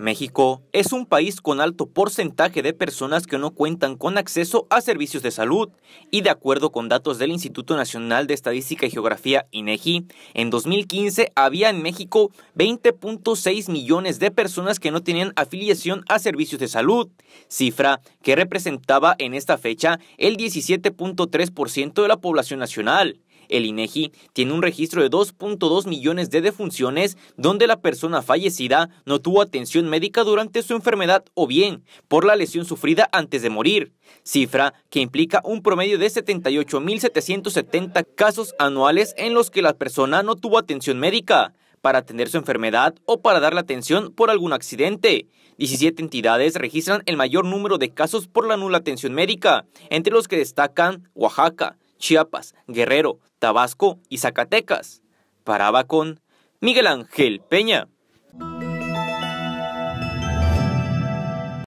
México es un país con alto porcentaje de personas que no cuentan con acceso a servicios de salud y de acuerdo con datos del Instituto Nacional de Estadística y Geografía INEGI, e en 2015 había en México 20.6 millones de personas que no tenían afiliación a servicios de salud, cifra que representaba en esta fecha el 17.3% de la población nacional. El INEGI e tiene un registro de 2.2 millones de defunciones donde la persona fallecida no tuvo atención médica durante su enfermedad o bien por la lesión sufrida antes de morir, cifra que implica un promedio de 78.770 casos anuales en los que la persona no tuvo atención médica para atender su enfermedad o para dar la atención por algún accidente. 17 entidades registran el mayor número de casos por la nula atención médica, entre los que destacan Oaxaca, Chiapas, Guerrero, Tabasco y Zacatecas. Paraba con Miguel Ángel Peña.